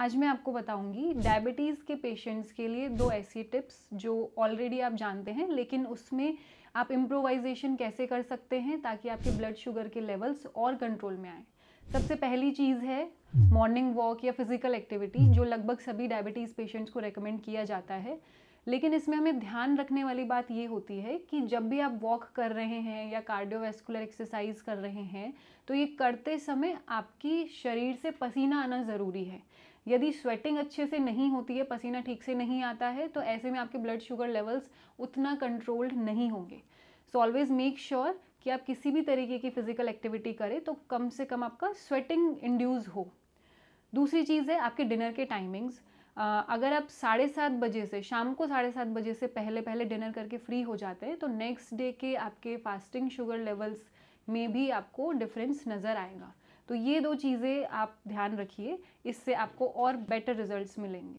आज मैं आपको बताऊंगी डायबिटीज़ के पेशेंट्स के लिए दो ऐसी टिप्स जो ऑलरेडी आप जानते हैं लेकिन उसमें आप इम्प्रोवाइजेशन कैसे कर सकते हैं ताकि आपके ब्लड शुगर के लेवल्स और कंट्रोल में आए सबसे पहली चीज़ है मॉर्निंग वॉक या फिज़िकल एक्टिविटी जो लगभग सभी डायबिटीज़ पेशेंट्स को रेकमेंड किया जाता है लेकिन इसमें हमें ध्यान रखने वाली बात ये होती है कि जब भी आप वॉक कर रहे हैं या कार्डियोवेस्कुलर एक्सरसाइज कर रहे हैं तो ये करते समय आपकी शरीर से पसीना आना ज़रूरी है यदि स्वेटिंग अच्छे से नहीं होती है पसीना ठीक से नहीं आता है तो ऐसे में आपके ब्लड शुगर लेवल्स उतना कंट्रोल्ड नहीं होंगे सो ऑलवेज़ मेक श्योर कि आप किसी भी तरीके की फ़िज़िकल एक्टिविटी करें तो कम से कम आपका स्वेटिंग इंड्यूज हो दूसरी चीज़ है आपके डिनर के टाइमिंग्स अगर आप साढ़े सात बजे से शाम को साढ़े सात बजे से पहले पहले डिनर करके फ्री हो जाते हैं तो नेक्स्ट डे के आपके फास्टिंग शुगर लेवल्स में भी आपको डिफरेंस नज़र आएगा तो ये दो चीज़ें आप ध्यान रखिए इससे आपको और बेटर रिजल्ट्स मिलेंगे